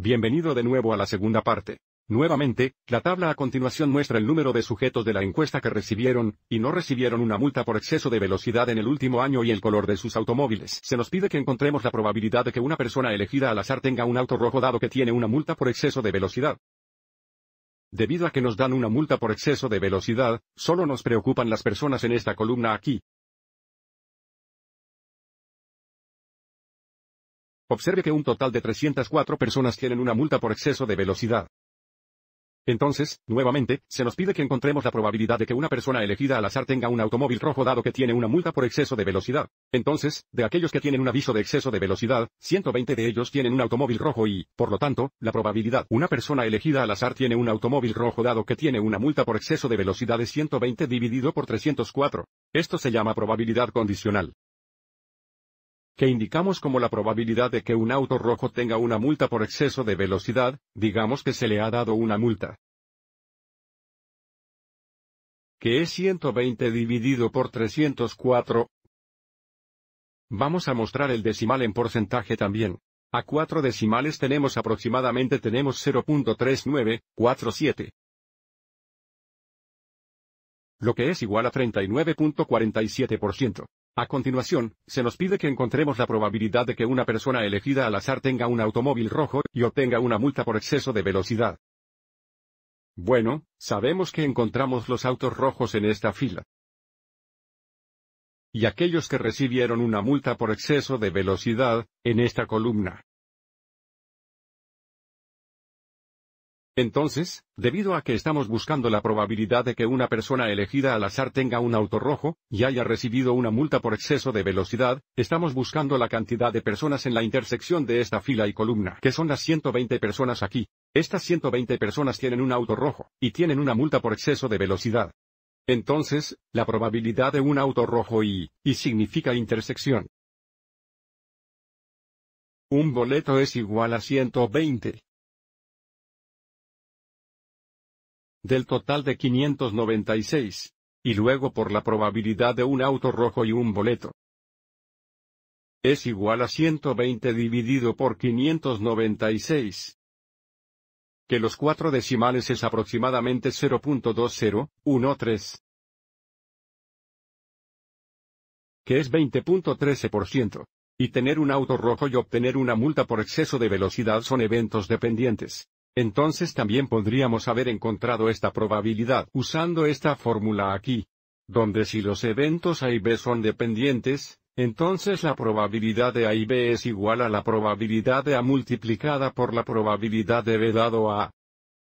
Bienvenido de nuevo a la segunda parte. Nuevamente, la tabla a continuación muestra el número de sujetos de la encuesta que recibieron, y no recibieron una multa por exceso de velocidad en el último año y el color de sus automóviles. Se nos pide que encontremos la probabilidad de que una persona elegida al azar tenga un auto rojo dado que tiene una multa por exceso de velocidad. Debido a que nos dan una multa por exceso de velocidad, solo nos preocupan las personas en esta columna aquí, Observe que un total de 304 personas tienen una multa por exceso de velocidad. Entonces, nuevamente, se nos pide que encontremos la probabilidad de que una persona elegida al azar tenga un automóvil rojo dado que tiene una multa por exceso de velocidad. Entonces, de aquellos que tienen un aviso de exceso de velocidad, 120 de ellos tienen un automóvil rojo y, por lo tanto, la probabilidad una persona elegida al azar tiene un automóvil rojo dado que tiene una multa por exceso de velocidad es 120 dividido por 304. Esto se llama probabilidad condicional que indicamos como la probabilidad de que un auto rojo tenga una multa por exceso de velocidad, digamos que se le ha dado una multa. Que es 120 dividido por 304. Vamos a mostrar el decimal en porcentaje también. A cuatro decimales tenemos aproximadamente tenemos 0.3947. Lo que es igual a 39.47%. A continuación, se nos pide que encontremos la probabilidad de que una persona elegida al azar tenga un automóvil rojo y obtenga una multa por exceso de velocidad. Bueno, sabemos que encontramos los autos rojos en esta fila. Y aquellos que recibieron una multa por exceso de velocidad, en esta columna. Entonces, debido a que estamos buscando la probabilidad de que una persona elegida al azar tenga un auto rojo, y haya recibido una multa por exceso de velocidad, estamos buscando la cantidad de personas en la intersección de esta fila y columna, que son las 120 personas aquí. Estas 120 personas tienen un auto rojo, y tienen una multa por exceso de velocidad. Entonces, la probabilidad de un auto rojo y, y significa intersección. Un boleto es igual a 120. del total de 596, y luego por la probabilidad de un auto rojo y un boleto. Es igual a 120 dividido por 596. Que los cuatro decimales es aproximadamente 0.2013. Que es 20.13%. Y tener un auto rojo y obtener una multa por exceso de velocidad son eventos dependientes entonces también podríamos haber encontrado esta probabilidad usando esta fórmula aquí. Donde si los eventos A y B son dependientes, entonces la probabilidad de A y B es igual a la probabilidad de A multiplicada por la probabilidad de B dado a A.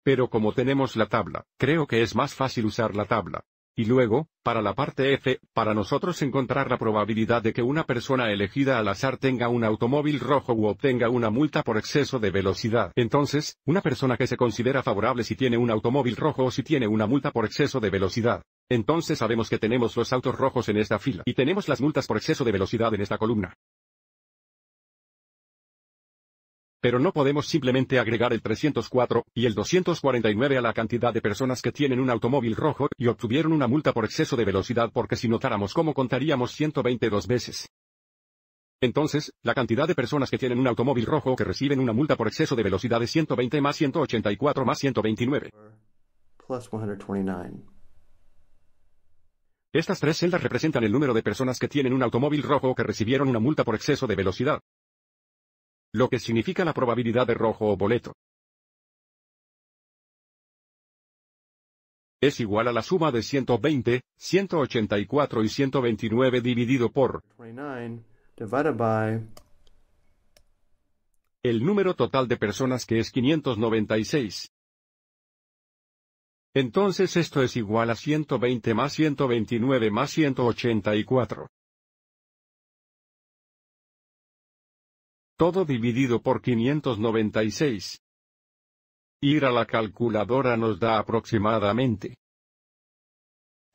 Pero como tenemos la tabla, creo que es más fácil usar la tabla. Y luego, para la parte F, para nosotros encontrar la probabilidad de que una persona elegida al azar tenga un automóvil rojo u obtenga una multa por exceso de velocidad. Entonces, una persona que se considera favorable si tiene un automóvil rojo o si tiene una multa por exceso de velocidad. Entonces sabemos que tenemos los autos rojos en esta fila y tenemos las multas por exceso de velocidad en esta columna. Pero no podemos simplemente agregar el 304 y el 249 a la cantidad de personas que tienen un automóvil rojo y obtuvieron una multa por exceso de velocidad porque si notáramos cómo contaríamos 122 veces. Entonces, la cantidad de personas que tienen un automóvil rojo que reciben una multa por exceso de velocidad es 120 más 184 más 129. Estas tres celdas representan el número de personas que tienen un automóvil rojo que recibieron una multa por exceso de velocidad. Lo que significa la probabilidad de rojo o boleto. Es igual a la suma de 120, 184 y 129 dividido por el número total de personas que es 596. Entonces esto es igual a 120 más 129 más 184. todo dividido por 596. Ir a la calculadora nos da aproximadamente.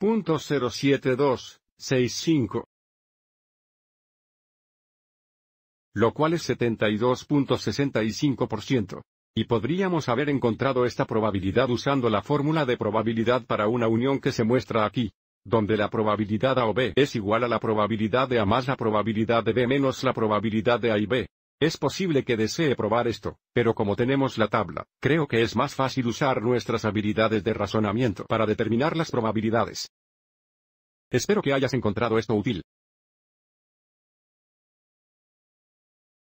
0.07265, Lo cual es 72.65%. Y podríamos haber encontrado esta probabilidad usando la fórmula de probabilidad para una unión que se muestra aquí donde la probabilidad A o B es igual a la probabilidad de A más la probabilidad de B menos la probabilidad de A y B. Es posible que desee probar esto, pero como tenemos la tabla, creo que es más fácil usar nuestras habilidades de razonamiento para determinar las probabilidades. Espero que hayas encontrado esto útil.